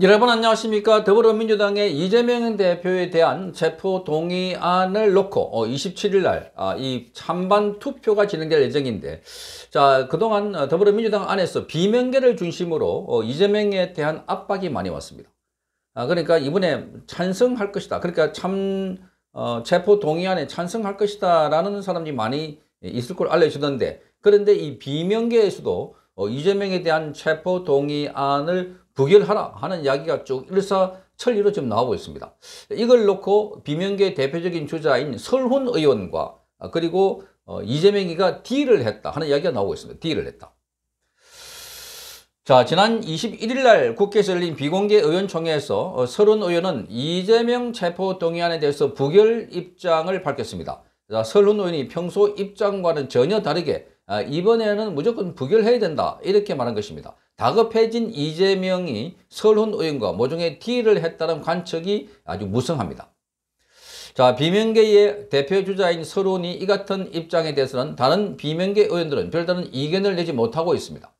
여러분 안녕하십니까 더불어민주당의 이재명 대표에 대한 체포동의안을 놓고 27일 어, 날이 아, 찬반 투표가 진행될 예정인데 자 그동안 더불어민주당 안에서 비명계를 중심으로 어, 이재명에 대한 압박이 많이 왔습니다 아 그러니까 이번에 찬성할 것이다 그러니까 참 어, 체포동의안에 찬성할 것이다 라는 사람들이 많이 있을 걸 알려주던데 그런데 이 비명계에서도 어, 이재명에 대한 체포동의안을 부결하라 하는 이야기가 쭉 일사천리로 지금 나오고 있습니다. 이걸 놓고 비명계 대표적인 주자인 설훈 의원과 그리고 어, 이재명이가 딜을 했다 하는 이야기가 나오고 있습니다. 딜을 했다. 자 지난 21일 날 국회에서 열린 비공개 의원총회에서 어, 설훈 의원은 이재명 체포동의안에 대해서 부결 입장을 밝혔습니다. 자, 설훈 의원이 평소 입장과는 전혀 다르게 아, 이번에는 무조건 부결해야 된다 이렇게 말한 것입니다. 다급해진 이재명이 설훈 의원과 모종의 딜을 했다는 관측이 아주 무성합니다. 자 비명계의 대표주자인 설훈이 이 같은 입장에 대해서는 다른 비명계 의원들은 별다른 이견을 내지 못하고 있습니다.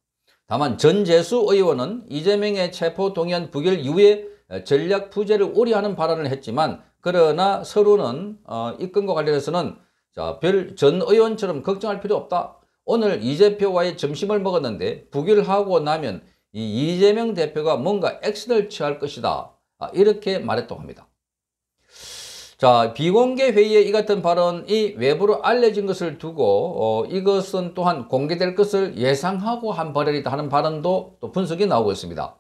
다만 전재수 의원은 이재명의 체포동의안 부결 이후에 전략 부재를 우려하는 발언을 했지만 그러나 서로는 어, 이건과 관련해서는 자, 별 전 의원처럼 걱정할 필요 없다. 오늘 이재표와의 점심을 먹었는데 부결 하고 나면 이 이재명 대표가 뭔가 액션을 취할 것이다. 아, 이렇게 말했다고 합니다. 자 비공개 회의에 이 같은 발언이 외부로 알려진 것을 두고 어, 이것은 또한 공개될 것을 예상하고 한 발언이다 하는 발언도 또 분석이 나오고 있습니다.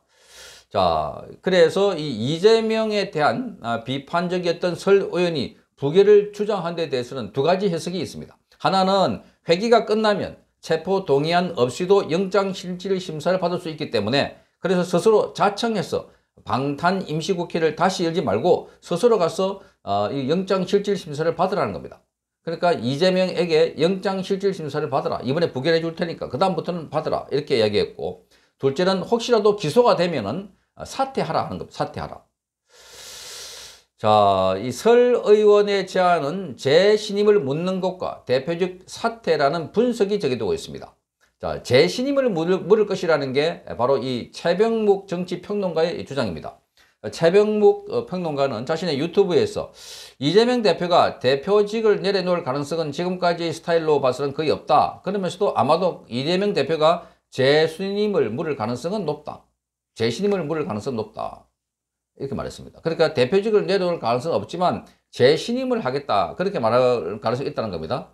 자 그래서 이 이재명에 대한 아, 비판적이었던 설 의원이 부결을 주장한 데 대해서는 두 가지 해석이 있습니다. 하나는 회기가 끝나면 체포 동의안 없이도 영장실질 심사를 받을 수 있기 때문에 그래서 스스로 자청해서 방탄 임시국회를 다시 열지 말고 스스로 가서 어, 영장실질 심사를 받으라는 겁니다. 그러니까 이재명에게 영장실질 심사를 받으라 이번에 부결해 줄 테니까 그 다음부터는 받으라 이렇게 이야기했고 둘째는 혹시라도 기소가 되면 은 사퇴하라 하는 겁니다. 사퇴하라. 자, 이 설 의원의 제안은 재신임을 묻는 것과 대표적 사태라는 분석이 제기되고 있습니다. 자, 재신임을 물을, 것이라는 게 바로 이 최병목 정치평론가의 주장입니다. 최병목 어, 평론가는 자신의 유튜브에서 이재명 대표가 대표직을 내려놓을 가능성은 지금까지의 스타일로 봐서는 거의 없다. 그러면서도 아마도 이재명 대표가 재신임을 물을 가능성은 높다. 재신임을 물을 가능성은 높다. 이렇게 말했습니다. 그러니까 대표직을 내놓을 가능성은 없지만 재신임을 하겠다 그렇게 말할 가능성이 있다는 겁니다.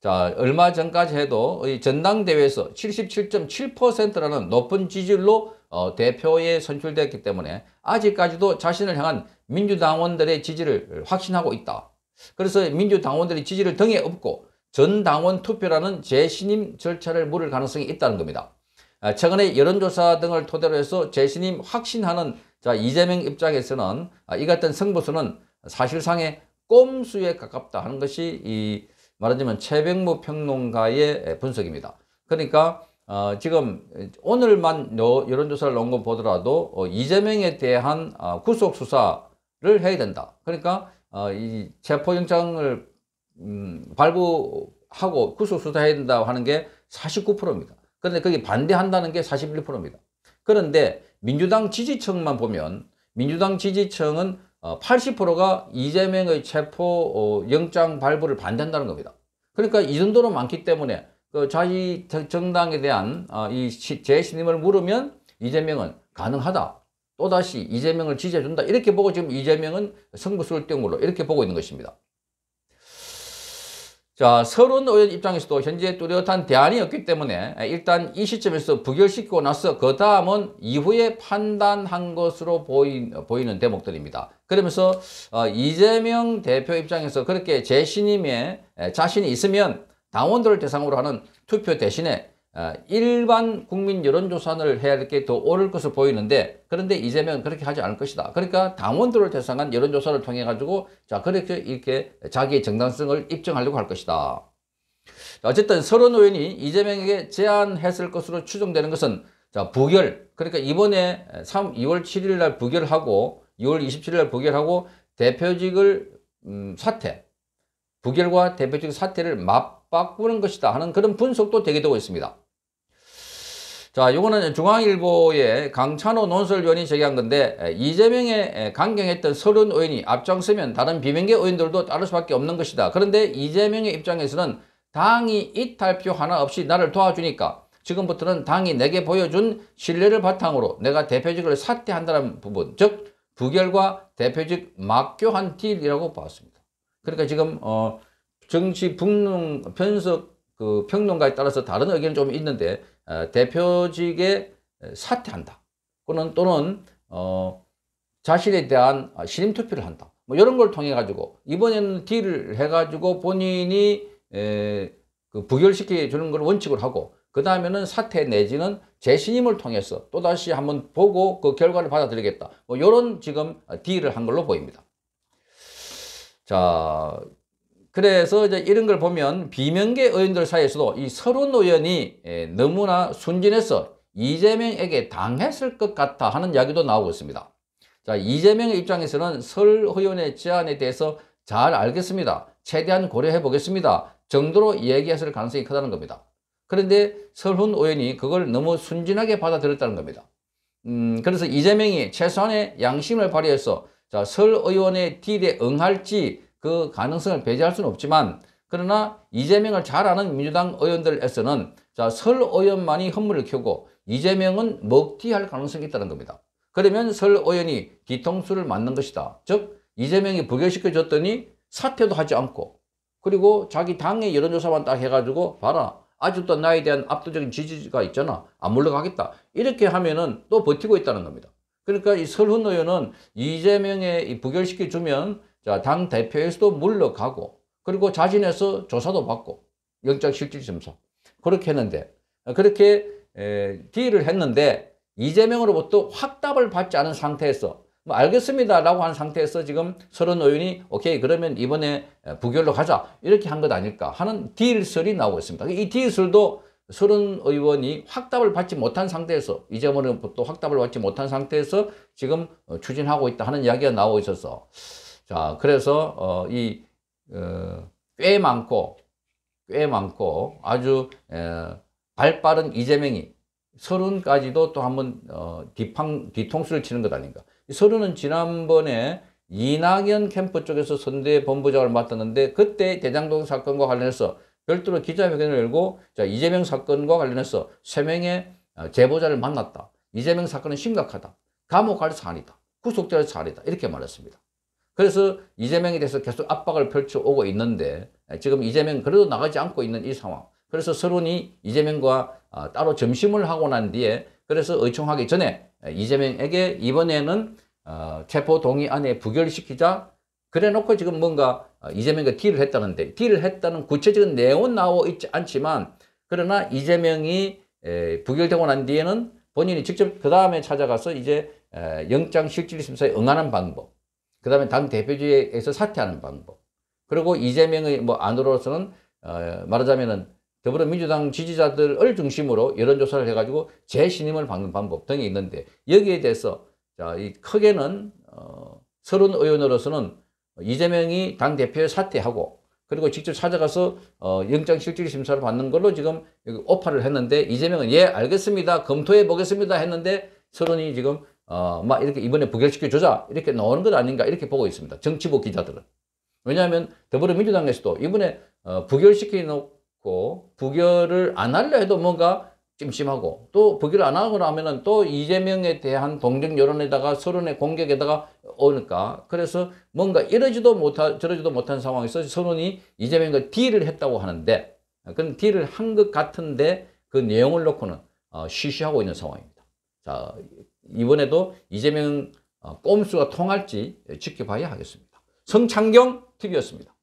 자 얼마 전까지 해도 이 전당대회에서 77.7%라는 높은 지지율로 어, 대표에 선출됐기 때문에 아직까지도 자신을 향한 민주당원들의 지지를 확신하고 있다. 그래서 민주당원들의 지지를 등에 업고 전당원 투표라는 재신임 절차를 물을 가능성이 있다는 겁니다. 아, 최근에 여론조사 등을 토대로 해서 재신임 확신하는 자 이재명 입장에서는 아, 이 같은 승부수는 사실상의 꼼수에 가깝다 하는 것이 이 말하자면 최백무 평론가의 분석입니다. 그러니까 어, 지금 오늘만 여론조사를 넣은 거 보더라도 어, 이재명에 대한 어, 아, 구속수사를 해야 된다. 그러니까 어, 이 체포영장을 음, 발부하고 구속수사해야 된다고 하는 게 49%입니다. 그런데 그게 반대한다는 게 41%입니다. 그런데 민주당 지지층만 보면 민주당 지지층은 80%가 어, 이재명의 체포 어, 영장 발부를 반대한다는 겁니다. 그러니까 이 정도로 많기 때문에 그 자기 정당에 대한 어, 이 재신임을 물으면 이재명은 가능하다. 또다시 이재명을 지지해준다. 이렇게 보고 지금 이재명은 선거 수를 술등으로 이렇게 보고 있는 것입니다. 자, 서른 의원 입장에서도 현재 뚜렷한 대안이 없기 때문에 일단 이 시점에서 부결시키고 나서 그 다음은 이후에 판단한 것으로 보이, 보이는 대목들입니다. 그러면서 어, 이재명 대표 입장에서 그렇게 재신임에 자신이 있으면 당원들을 대상으로 하는 투표 대신에 어, 일반 국민 여론조사를 해야 할 게 더 오를 것으로 보이는데 그런데 이재명은 그렇게 하지 않을 것이다. 그러니까 당원들을 대상한 여론조사를 통해 가지고 자 그렇게 이렇게 자기의 정당성을 입증하려고 할 것이다. 어쨌든 서른 의원이 이재명에게 제안했을 것으로 추정되는 것은 자 부결 그러니까 이번에 3, 2월 7일 날 부결하고 2월 27일 날 부결하고 대표직을 음, 사퇴 부결과 대표직 사퇴를 맞 바꾸는 것이다 하는 그런 분석도 되게 되고 있습니다. 자, 이거는 중앙일보의 강찬호 논설위원이 제기한 건데 이재명의 강경했던 서른 의원이 앞장서면 다른 비명계 의원들도 따를 수밖에 없는 것이다. 그런데 이재명의 입장에서는 당이 이탈표 하나 없이 나를 도와주니까 지금부터는 당이 내게 보여준 신뢰를 바탕으로 내가 대표직을 사퇴한다는 부분, 즉 부결과 대표직 막교한 딜이라고 봤습니다. 그러니까 지금 어, 정치 분능 편석 그 평론가에 따라서 다른 의견이 좀 있는데 어, 대표직에 사퇴한다. 또는 또는 어, 자신에 대한 신임 투표를 한다. 뭐 이런 걸 통해 가지고 이번에는 딜을 해 가지고 본인이 에, 그 부결시켜 주는 걸 원칙으로 하고 그 다음에는 사퇴 내지는 재신임을 통해서 또다시 한번 보고 그 결과를 받아들이겠다. 뭐 이런 지금 딜을 한 걸로 보입니다. 자, 그래서 이제 이런 걸 보면 비명계 의원들 사이에서도 이 서른 의원이 예, 너무나 순진해서 이재명에게 당했을 것 같아 하는 이야기도 나오고 있습니다. 자, 이재명의 입장에서는 설 의원의 제안에 대해서 잘 알겠습니다. 최대한 고려해 보겠습니다. 정도로 얘기했을 가능성이 크다는 겁니다. 그런데 설훈 의원이 그걸 너무 순진하게 받아들였다는 겁니다. 음, 그래서 이재명이 최소한의 양심을 발휘해서 자, 설 의원의 딜에 응할지 그 가능성을 배제할 수는 없지만 그러나 이재명을 잘 아는 민주당 의원들에서는 자, 설 의원만이 흠물을 켜고 이재명은 먹튀할 가능성이 있다는 겁니다. 그러면 설 의원이 뒤통수를 맞는 것이다. 즉 이재명이 부결시켜줬더니 사퇴도 하지 않고 그리고 자기 당의 여론조사만 딱 해가지고 봐라 아직도 나에 대한 압도적인 지지가 있잖아 안 물러가겠다 이렇게 하면은 또 버티고 있다는 겁니다. 그러니까 이 설훈 의원은 이재명의 부결시켜주면 자, 당 대표에서도 물러가고 그리고 자신에서 조사도 받고 영장실질심사 그렇게 했는데 그렇게 에, 딜을 했는데 이재명으로부터 확답을 받지 않은 상태에서 뭐 알겠습니다라고 한 상태에서 지금 서른 의원이 오케이 그러면 이번에 부결로 가자 이렇게 한 것 아닐까 하는 딜설이 나오고 있습니다. 이 딜설도 서른 의원이 확답을 받지 못한 상태에서 이재명으로부터 확답을 받지 못한 상태에서 지금 어, 추진하고 있다 하는 이야기가 나오고 있어서 자, 그래서 어, 이꽤 어, 많고 꽤 많고 아주 에, 발빠른 이재명이 서른까지도 또 한번 어, 뒤팡, 뒤통수를 치는 것 아닌가. 이 서른은 지난번에 이낙연 캠프 쪽에서 선대 본부장을 맡았는데 그때 대장동 사건과 관련해서 별도로 기자회견을 열고 자 이재명 사건과 관련해서 세 명의 어, 제보자를 만났다. 이재명 사건은 심각하다. 감옥 갈 사안이다. 구속될 사안이다. 이렇게 말했습니다. 그래서 이재명에 대해서 계속 압박을 펼쳐오고 있는데 지금 이재명 그래도 나가지 않고 있는 이 상황. 그래서 서론이 이재명과 아, 따로 점심을 하고 난 뒤에 그래서 의총하기 전에 이재명에게 이번에는 어, 체포 동의안에 부결시키자 그래 놓고 지금 뭔가 어, 이재명과 딜을 했다는데 딜을 했다는 구체적인 내용은 나와 있지 않지만 그러나 이재명이 부결되고 난 뒤에는 본인이 직접 그 다음에 찾아가서 이제 영장실질심사에 응하는 방법 그 다음에 당대표주의에서 사퇴하는 방법. 그리고 이재명의 뭐 안으로서는 어, 말하자면은 더불어민주당 지지자들을 중심으로 여론조사를 해가지고 재신임을 받는 방법 등이 있는데 여기에 대해서 자, 이 크게는 어, 서른 의원으로서는 이재명이 당 대표에 사퇴하고 그리고 직접 찾아가서 어, 영장실질 심사를 받는 걸로 지금 오파를 했는데 이재명은 예 알겠습니다 검토해 보겠습니다 했는데 서른이 지금 어, 막 이렇게 이번에 부결시켜 주자 이렇게 나오는 것 아닌가 이렇게 보고 있습니다. 정치부 기자들은. 왜냐하면 더불어민주당에서도 이번에 어, 부결시켜 놓고 부결을 안 하려 해도 뭔가 찜찜하고 또 부결 안 하고 나면은 또 이재명에 대한 동정 여론에다가 서론의 공격에다가 오니까 그래서 뭔가 이러지도 못하 저러지도 못한 상황에서 서론이 이재명과 딜을 했다고 하는데 그런 딜을 한 것 같은데 그 내용을 놓고는 어, 쉬쉬하고 있는 상황입니다. 자 이번에도 이재명 어, 꼼수가 통할지 지켜봐야 하겠습니다. 성창경 TV였습니다.